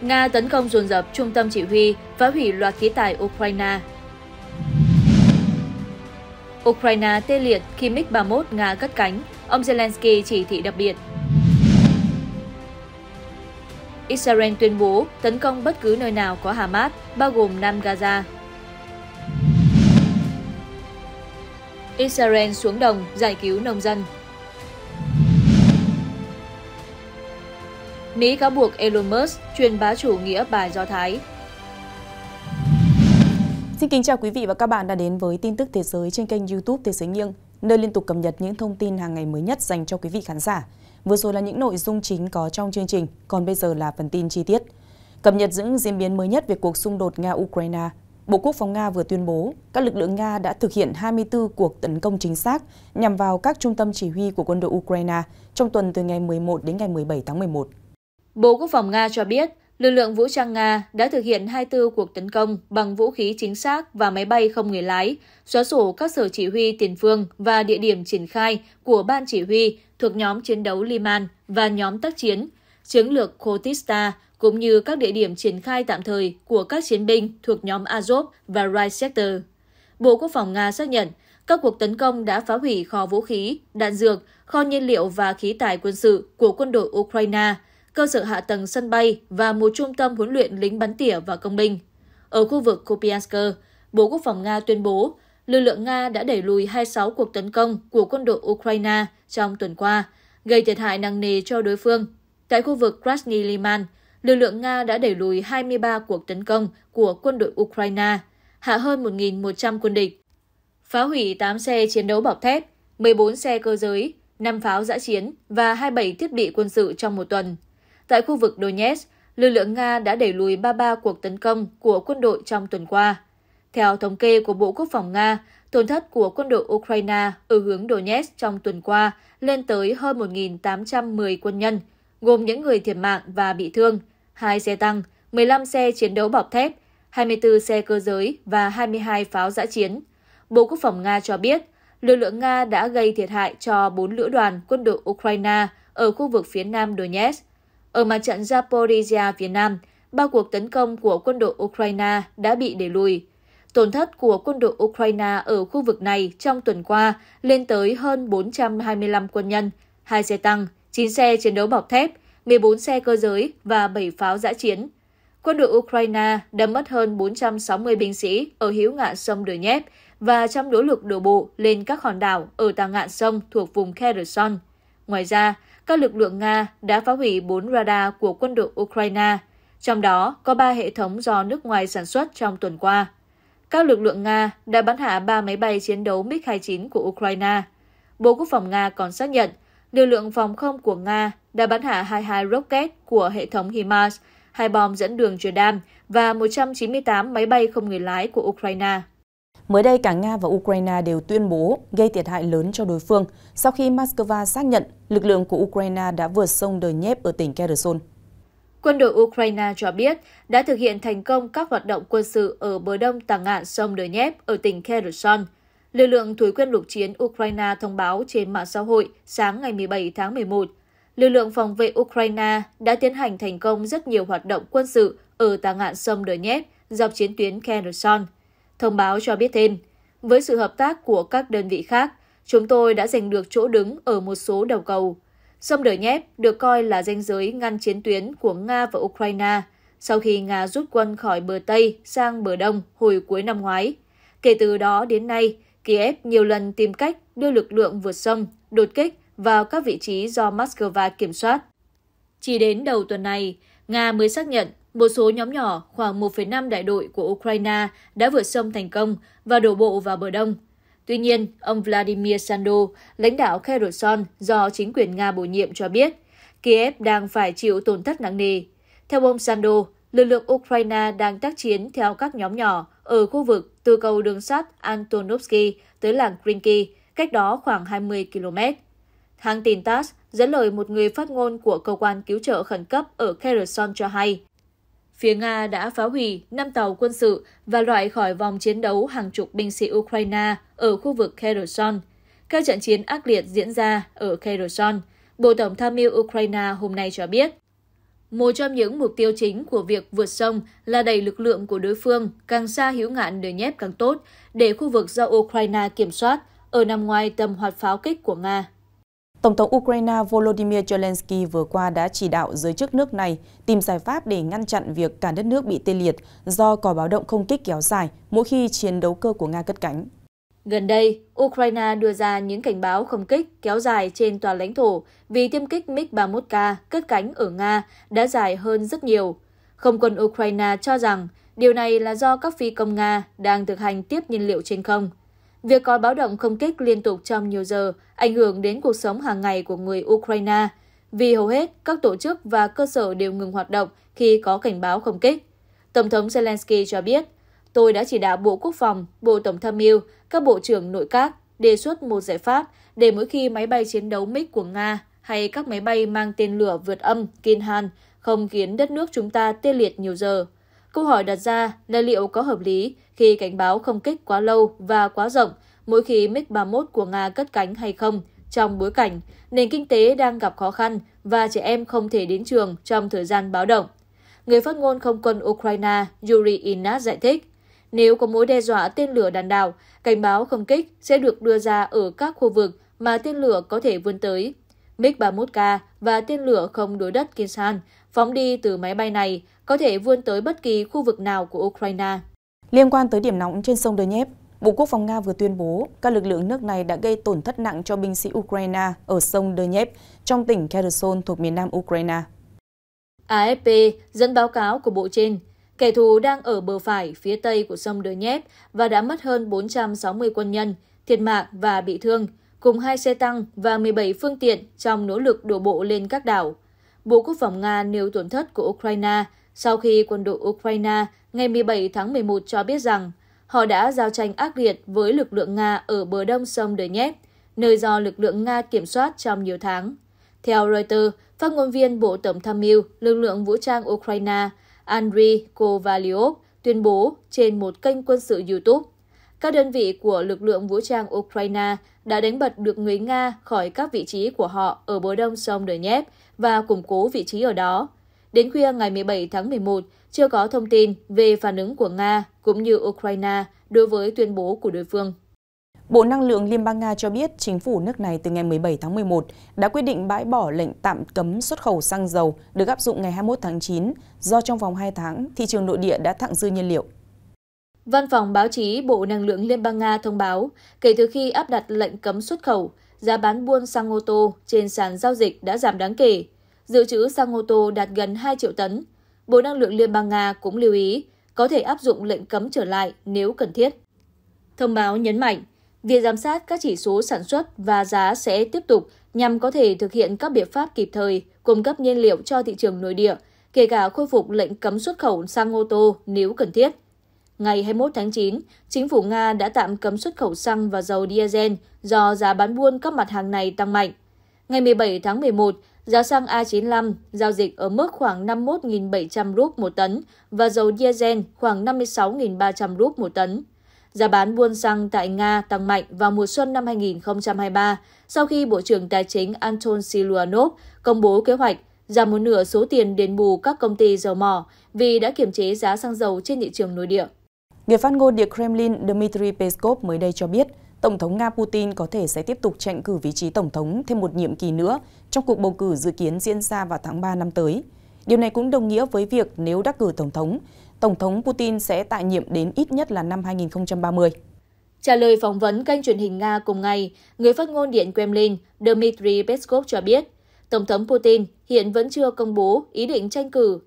Nga tấn công dồn dập trung tâm chỉ huy, phá hủy loạt khí tài Ukraine. Ukraine tê liệt khi MiG-31 Nga cất cánh, ông Zelensky chỉ thị đặc biệt. Israel tuyên bố tấn công bất cứ nơi nào có Hamas, bao gồm Nam Gaza. Israel xuống đồng giải cứu nông dân Mỹ cáo buộc Elon Musk truyền bá chủ nghĩa bài Do Thái. Xin kính chào quý vị và các bạn đã đến với tin tức thế giới trên kênh YouTube Thế giới nghiêng, nơi liên tục cập nhật những thông tin hàng ngày mới nhất dành cho quý vị khán giả. Vừa rồi là những nội dung chính có trong chương trình, còn bây giờ là phần tin chi tiết. Cập nhật những diễn biến mới nhất về cuộc xung đột Nga-Ukraine, Bộ Quốc phòng Nga vừa tuyên bố các lực lượng Nga đã thực hiện 24 cuộc tấn công chính xác nhằm vào các trung tâm chỉ huy của quân đội Ukraine trong tuần từ ngày 11 đến ngày 17 tháng 11. Bộ Quốc phòng Nga cho biết lực lượng vũ trang Nga đã thực hiện 24 cuộc tấn công bằng vũ khí chính xác và máy bay không người lái, xóa sổ các sở chỉ huy tiền phương và địa điểm triển khai của ban chỉ huy thuộc nhóm chiến đấu Liman và nhóm tác chiến, chiến lược Khotista, cũng như các địa điểm triển khai tạm thời của các chiến binh thuộc nhóm Azov và Right Sector. Bộ Quốc phòng Nga xác nhận các cuộc tấn công đã phá hủy kho vũ khí, đạn dược, kho nhiên liệu và khí tài quân sự của quân đội Ukraine – cơ sở hạ tầng sân bay và một trung tâm huấn luyện lính bắn tỉa và công binh. Ở khu vực Kupiansk, Bộ Quốc phòng Nga tuyên bố lực lượng Nga đã đẩy lùi 26 cuộc tấn công của quân đội Ukraine trong tuần qua, gây thiệt hại nặng nề cho đối phương. Tại khu vực Krasny Liman, lực lượng Nga đã đẩy lùi 23 cuộc tấn công của quân đội Ukraine, hạ hơn 1.100 quân địch, phá hủy 8 xe chiến đấu bọc thép, 14 xe cơ giới, 5 pháo giã chiến và 27 thiết bị quân sự trong một tuần. Tại khu vực Donetsk, lực lượng Nga đã đẩy lùi 33 cuộc tấn công của quân đội trong tuần qua. Theo thống kê của Bộ Quốc phòng Nga, tổn thất của quân đội Ukraine ở hướng Donetsk trong tuần qua lên tới hơn 1.810 quân nhân, gồm những người thiệt mạng và bị thương, 2 xe tăng, 15 xe chiến đấu bọc thép, 24 xe cơ giới và 22 pháo giã chiến. Bộ Quốc phòng Nga cho biết, lực lượng Nga đã gây thiệt hại cho 4 lữ đoàn quân đội Ukraine ở khu vực phía nam Donetsk ở mặt trận Zaporizhia phía Nam, ba cuộc tấn công của quân đội Ukraine đã bị đẩy lùi. Tổn thất của quân đội Ukraine ở khu vực này trong tuần qua lên tới hơn 425 quân nhân, 2 xe tăng, 9 xe chiến đấu bọc thép, 14 xe cơ giới và 7 pháo giã chiến. Quân đội Ukraine đã mất hơn 460 binh sĩ ở hiếu ngạn sông Đồi Nhép và trong nỗ lực đổ bộ lên các hòn đảo ở tà ngạn sông thuộc vùng Kherson. Ngoài ra, các lực lượng Nga đã phá hủy 4 radar của quân đội Ukraine, trong đó có 3 hệ thống do nước ngoài sản xuất trong tuần qua. Các lực lượng Nga đã bắn hạ 3 máy bay chiến đấu MiG-29 của Ukraine. Bộ Quốc phòng Nga còn xác nhận lực lượng phòng không của Nga đã bắn hạ 22 rocket của hệ thống HIMARS, hai bom dẫn đường Jordan và 198 máy bay không người lái của Ukraine. Mới đây, cả Nga và Ukraine đều tuyên bố gây thiệt hại lớn cho đối phương sau khi Moscow xác nhận lực lượng của Ukraine đã vượt sông Donetsk ở tỉnh Kherson. Quân đội Ukraine cho biết đã thực hiện thành công các hoạt động quân sự ở bờ đông tà ngạn sông Donetsk ở tỉnh Kherson. Lực lượng thủy quân lục chiến Ukraine thông báo trên mạng xã hội sáng ngày 17 tháng 11, lực lượng phòng vệ Ukraine đã tiến hành thành công rất nhiều hoạt động quân sự ở tà ngạn sông Donetsk dọc chiến tuyến Kherson – Thông báo cho biết thêm, với sự hợp tác của các đơn vị khác, chúng tôi đã giành được chỗ đứng ở một số đầu cầu. Sông Đời Nhép được coi là ranh giới ngăn chiến tuyến của Nga và Ukraine sau khi Nga rút quân khỏi bờ Tây sang bờ Đông hồi cuối năm ngoái. Kể từ đó đến nay, Kiev nhiều lần tìm cách đưa lực lượng vượt sông, đột kích vào các vị trí do Moscow kiểm soát. Chỉ đến đầu tuần này, Nga mới xác nhận một số nhóm nhỏ khoảng 1,5 đại đội của Ukraine đã vượt sông thành công và đổ bộ vào bờ đông. Tuy nhiên, ông Vladimir Sando, lãnh đạo Kherson do chính quyền Nga bổ nhiệm cho biết, Kiev đang phải chịu tổn thất nặng nề. Theo ông Sando, lực lượng Ukraine đang tác chiến theo các nhóm nhỏ ở khu vực từ cầu đường sắt Antonovsky tới làng Krinky, cách đó khoảng 20 km. Hãng tin TASS dẫn lời một người phát ngôn của cơ quan cứu trợ khẩn cấp ở Kherson cho hay, phía Nga đã phá hủy 5 tàu quân sự và loại khỏi vòng chiến đấu hàng chục binh sĩ Ukraine ở khu vực Kherson. Các trận chiến ác liệt diễn ra ở Kherson, Bộ Tổng tham mưu Ukraine hôm nay cho biết. Một trong những mục tiêu chính của việc vượt sông là đẩy lực lượng của đối phương càng xa hữu ngạn để Donetsk càng tốt để khu vực do Ukraine kiểm soát ở nằm ngoài tầm hoạt pháo kích của Nga. Tổng thống Ukraine Volodymyr Zelensky vừa qua đã chỉ đạo giới chức nước này tìm giải pháp để ngăn chặn việc cả đất nước bị tê liệt do còi báo động không kích kéo dài mỗi khi chiến đấu cơ của Nga cất cánh. Gần đây, Ukraine đưa ra những cảnh báo không kích kéo dài trên toàn lãnh thổ vì tiêm kích MiG-31K cất cánh ở Nga đã dài hơn rất nhiều. Không quân Ukraine cho rằng điều này là do các phi công Nga đang thực hành tiếp nhiên liệu trên không. Việc có báo động không kích liên tục trong nhiều giờ ảnh hưởng đến cuộc sống hàng ngày của người Ukraine, vì hầu hết các tổ chức và cơ sở đều ngừng hoạt động khi có cảnh báo không kích. Tổng thống Zelensky cho biết, tôi đã chỉ đạo Bộ Quốc phòng, Bộ Tổng tham mưu, các bộ trưởng nội các đề xuất một giải pháp để mỗi khi máy bay chiến đấu MiG của Nga hay các máy bay mang tên lửa vượt âm Kinhan không khiến đất nước chúng ta tê liệt nhiều giờ. Câu hỏi đặt ra là liệu có hợp lý khi cảnh báo không kích quá lâu và quá rộng mỗi khi MiG-31 của Nga cất cánh hay không trong bối cảnh nền kinh tế đang gặp khó khăn và trẻ em không thể đến trường trong thời gian báo động. Người phát ngôn không quân Ukraine Yuri Inas giải thích, nếu có mối đe dọa tên lửa đàn đạo, cảnh báo không kích sẽ được đưa ra ở các khu vực mà tên lửa có thể vươn tới mig 31 k và tên lửa không đối đất Kinsan phóng đi từ máy bay này có thể vươn tới bất kỳ khu vực nào của Ukraine. Liên quan tới điểm nóng trên sông Donetsk, Bộ Quốc phòng Nga vừa tuyên bố các lực lượng nước này đã gây tổn thất nặng cho binh sĩ Ukraine ở sông Donetsk trong tỉnh Kherson thuộc miền nam Ukraine. AFP dẫn báo cáo của Bộ trên, kẻ thù đang ở bờ phải phía tây của sông Donetsk và đã mất hơn 460 quân nhân, thiệt mạng và bị thương, cùng hai xe tăng và 17 phương tiện trong nỗ lực đổ bộ lên các đảo. Bộ Quốc phòng Nga nêu tổn thất của Ukraine sau khi quân đội Ukraine ngày 17 tháng 11 cho biết rằng họ đã giao tranh ác liệt với lực lượng Nga ở bờ đông sông đời Donetsk, nơi do lực lượng Nga kiểm soát trong nhiều tháng. Theo Reuters, phát ngôn viên Bộ Tổng tham mưu lực lượng vũ trang Ukraine Andriy Kovalyov tuyên bố trên một kênh quân sự YouTube các đơn vị của lực lượng vũ trang Ukraine đã đánh bật được người Nga khỏi các vị trí của họ ở bờ đông sông Donetsk và củng cố vị trí ở đó. Đến khuya ngày 17 tháng 11, chưa có thông tin về phản ứng của Nga cũng như Ukraine đối với tuyên bố của đối phương. Bộ Năng lượng Liên bang Nga cho biết chính phủ nước này từ ngày 17 tháng 11 đã quyết định bãi bỏ lệnh tạm cấm xuất khẩu xăng dầu được áp dụng ngày 21 tháng 9 do trong vòng 2 tháng thị trường nội địa đã thặng dư nhiên liệu. Văn phòng báo chí Bộ Năng lượng Liên bang Nga thông báo, kể từ khi áp đặt lệnh cấm xuất khẩu, giá bán buôn xăng ô tô trên sàn giao dịch đã giảm đáng kể. Dự trữ xăng ô tô đạt gần 2 triệu tấn. Bộ Năng lượng Liên bang Nga cũng lưu ý có thể áp dụng lệnh cấm trở lại nếu cần thiết. Thông báo nhấn mạnh, việc giám sát các chỉ số sản xuất và giá sẽ tiếp tục nhằm có thể thực hiện các biện pháp kịp thời cung cấp nhiên liệu cho thị trường nội địa, kể cả khôi phục lệnh cấm xuất khẩu sang ô tô nếu cần thiết ngày 21 tháng 9, chính phủ Nga đã tạm cấm xuất khẩu xăng và dầu diesel do giá bán buôn các mặt hàng này tăng mạnh. Ngày 17 tháng 11, giá xăng A95 giao dịch ở mức khoảng 51.700 rúp một tấn và dầu diesel khoảng 56.300 rúp một tấn. Giá bán buôn xăng tại Nga tăng mạnh vào mùa xuân năm 2023 sau khi Bộ trưởng Tài chính Anton Siluanov công bố kế hoạch giảm một nửa số tiền đền bù các công ty dầu mỏ vì đã kiểm chế giá xăng dầu trên thị trường nội địa. Người phát ngôn Điện Kremlin Dmitry Peskov mới đây cho biết, Tổng thống Nga Putin có thể sẽ tiếp tục tranh cử vị trí Tổng thống thêm một nhiệm kỳ nữa trong cuộc bầu cử dự kiến diễn ra vào tháng 3 năm tới. Điều này cũng đồng nghĩa với việc nếu đắc cử Tổng thống, Tổng thống Putin sẽ tại nhiệm đến ít nhất là năm 2030. Trả lời phỏng vấn kênh truyền hình Nga cùng ngày, người phát ngôn Điện Kremlin Dmitry Peskov cho biết, Tổng thống Putin hiện vẫn chưa công bố ý định tranh cử.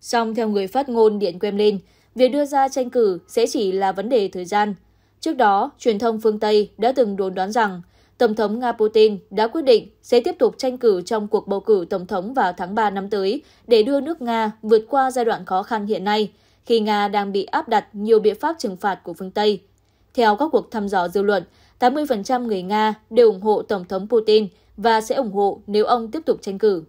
Song theo người phát ngôn Điện Kremlin, việc đưa ra tranh cử sẽ chỉ là vấn đề thời gian. Trước đó, truyền thông phương Tây đã từng đồn đoán rằng Tổng thống Nga Putin đã quyết định sẽ tiếp tục tranh cử trong cuộc bầu cử Tổng thống vào tháng 3 năm tới để đưa nước Nga vượt qua giai đoạn khó khăn hiện nay, khi Nga đang bị áp đặt nhiều biện pháp trừng phạt của phương Tây. Theo các cuộc thăm dò dư luận, 80% người Nga đều ủng hộ Tổng thống Putin và sẽ ủng hộ nếu ông tiếp tục tranh cử.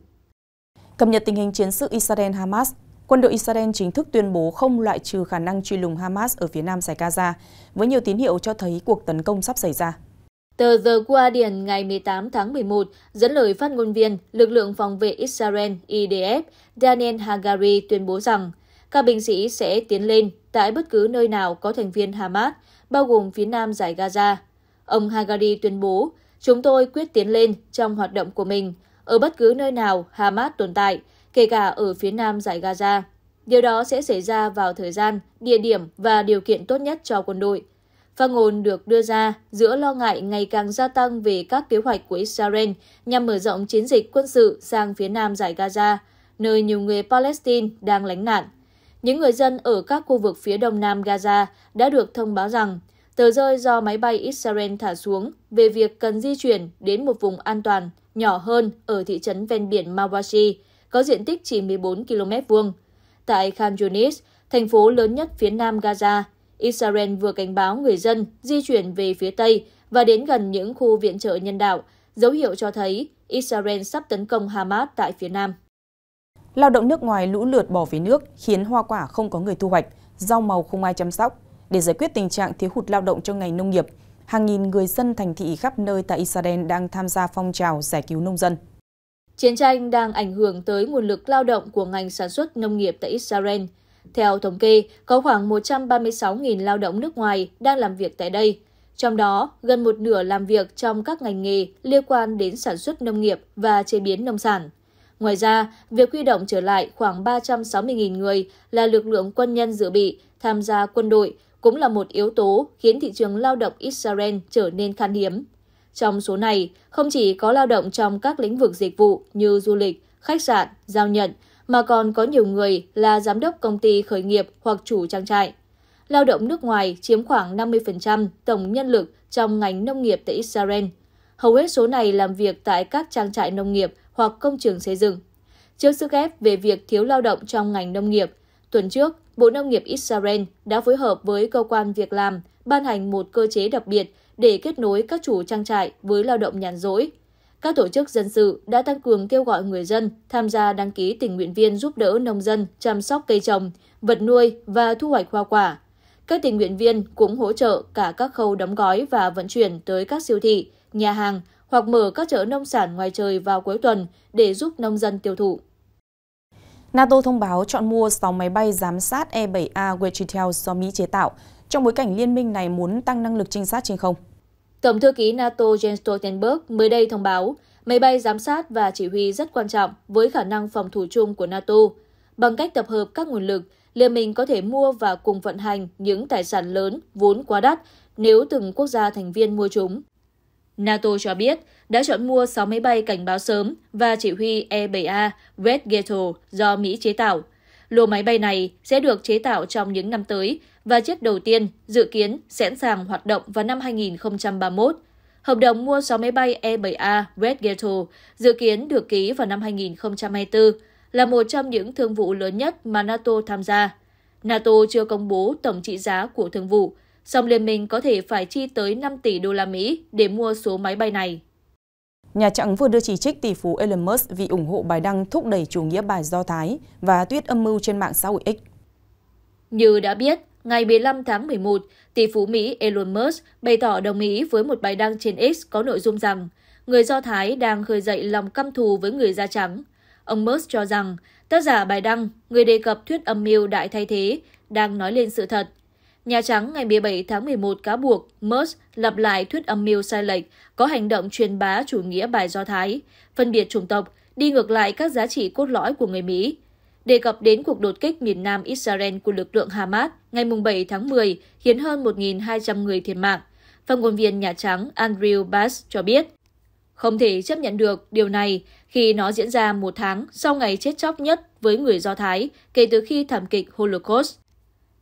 Cập nhật tình hình chiến sự Israel-Hamas quân đội Israel chính thức tuyên bố không loại trừ khả năng truy lùng Hamas ở phía nam giải Gaza, với nhiều tín hiệu cho thấy cuộc tấn công sắp xảy ra. Tờ The Guardian ngày 18 tháng 11 dẫn lời phát ngôn viên lực lượng phòng vệ Israel IDF Daniel Hagari tuyên bố rằng các binh sĩ sẽ tiến lên tại bất cứ nơi nào có thành viên Hamas, bao gồm phía nam giải Gaza. Ông Hagari tuyên bố, chúng tôi quyết tiến lên trong hoạt động của mình ở bất cứ nơi nào Hamas tồn tại – kể cả ở phía nam giải gaza điều đó sẽ xảy ra vào thời gian địa điểm và điều kiện tốt nhất cho quân đội Phát ngôn được đưa ra giữa lo ngại ngày càng gia tăng về các kế hoạch của Israel nhằm mở rộng chiến dịch quân sự sang phía nam giải Gaza, nơi nhiều người Palestine đang lánh nạn. Những người dân ở các khu vực phía đông nam Gaza đã được thông báo rằng tờ rơi do máy bay Israel thả xuống về việc cần di chuyển đến một vùng an toàn nhỏ hơn ở thị trấn ven biển Mawashi, có diện tích chỉ 14 km vuông. Tại Khan Yunis, thành phố lớn nhất phía nam Gaza, Israel vừa cảnh báo người dân di chuyển về phía Tây và đến gần những khu viện trợ nhân đạo, dấu hiệu cho thấy Israel sắp tấn công Hamas tại phía Nam. Lao động nước ngoài lũ lượt bỏ về nước khiến hoa quả không có người thu hoạch, rau màu không ai chăm sóc. Để giải quyết tình trạng thiếu hụt lao động trong ngành nông nghiệp, hàng nghìn người dân thành thị khắp nơi tại Israel đang tham gia phong trào giải cứu nông dân. Chiến tranh đang ảnh hưởng tới nguồn lực lao động của ngành sản xuất nông nghiệp tại Israel. Theo thống kê, có khoảng 136.000 lao động nước ngoài đang làm việc tại đây. Trong đó, gần một nửa làm việc trong các ngành nghề liên quan đến sản xuất nông nghiệp và chế biến nông sản. Ngoài ra, việc huy động trở lại khoảng 360.000 người là lực lượng quân nhân dự bị tham gia quân đội cũng là một yếu tố khiến thị trường lao động Israel trở nên khan hiếm trong số này không chỉ có lao động trong các lĩnh vực dịch vụ như du lịch khách sạn giao nhận mà còn có nhiều người là giám đốc công ty khởi nghiệp hoặc chủ trang trại lao động nước ngoài chiếm khoảng 50% tổng nhân lực trong ngành nông nghiệp tại Israel. Hầu hết số này làm việc tại các trang trại nông nghiệp hoặc công trường xây dựng. Trước sức ép về việc thiếu lao động trong ngành nông nghiệp, tuần trước, Bộ Nông nghiệp Israel đã phối hợp với cơ quan việc làm ban hành một cơ chế đặc biệt để kết nối các chủ trang trại với lao động nhàn rỗi. Các tổ chức dân sự đã tăng cường kêu gọi người dân tham gia đăng ký tình nguyện viên giúp đỡ nông dân chăm sóc cây trồng, vật nuôi và thu hoạch hoa quả. Các tình nguyện viên cũng hỗ trợ cả các khâu đóng gói và vận chuyển tới các siêu thị, nhà hàng hoặc mở các chợ nông sản ngoài trời vào cuối tuần để giúp nông dân tiêu thụ. NATO thông báo chọn mua 6 máy bay giám sát E-7A Wechtel do Mỹ chế tạo trong bối cảnh liên minh này muốn tăng năng lực trinh sát trên không. Tổng thư ký NATO Jens Stoltenberg mới đây thông báo, máy bay giám sát và chỉ huy rất quan trọng với khả năng phòng thủ chung của NATO. Bằng cách tập hợp các nguồn lực, liên minh có thể mua và cùng vận hành những tài sản lớn vốn quá đắt nếu từng quốc gia thành viên mua chúng. NATO cho biết đã chọn mua 6 máy bay cảnh báo sớm và chỉ huy E-7A Red Ghetto do Mỹ chế tạo – lô máy bay này sẽ được chế tạo trong những năm tới và chiếc đầu tiên dự kiến sẵn sàng hoạt động vào năm 2031. Hợp đồng mua 6 máy bay E-7A Red Ghetto dự kiến được ký vào năm 2024 là một trong những thương vụ lớn nhất mà NATO tham gia. NATO chưa công bố tổng trị giá của thương vụ, song liên minh có thể phải chi tới 5 tỷ đô la Mỹ để mua số máy bay này. Nhà Trắng vừa đưa chỉ trích tỷ phú Elon Musk vì ủng hộ bài đăng thúc đẩy chủ nghĩa bài Do Thái và tuyết âm mưu trên mạng xã hội X. Như đã biết, ngày 15 tháng 11, tỷ phú Mỹ Elon Musk bày tỏ đồng ý với một bài đăng trên X có nội dung rằng người Do Thái đang khơi dậy lòng căm thù với người da trắng. Ông Musk cho rằng tác giả bài đăng, người đề cập thuyết âm mưu đại thay thế, đang nói lên sự thật Nhà Trắng ngày 17 tháng 11 cáo buộc Musk lặp lại thuyết âm mưu sai lệch, có hành động truyền bá chủ nghĩa bài Do Thái, phân biệt chủng tộc, đi ngược lại các giá trị cốt lõi của người Mỹ. Đề cập đến cuộc đột kích miền nam Israel của lực lượng Hamas ngày 7 tháng 10 khiến hơn 1.200 người thiệt mạng, phát ngôn viên Nhà Trắng Andrew Bass cho biết. Không thể chấp nhận được điều này khi nó diễn ra một tháng sau ngày chết chóc nhất với người Do Thái kể từ khi thảm kịch Holocaust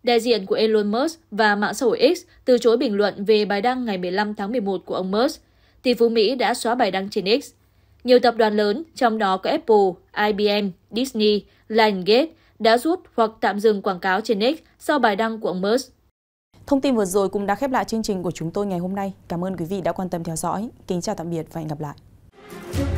đại diện của Elon Musk và mạng xã hội X từ chối bình luận về bài đăng ngày 15 tháng 11 của ông Musk. Tỷ phú Mỹ đã xóa bài đăng trên X. Nhiều tập đoàn lớn, trong đó có Apple, IBM, Disney, Lionsgate, đã rút hoặc tạm dừng quảng cáo trên X sau bài đăng của ông Musk. Thông tin vừa rồi cũng đã khép lại chương trình của chúng tôi ngày hôm nay. Cảm ơn quý vị đã quan tâm theo dõi. Kính chào tạm biệt và hẹn gặp lại.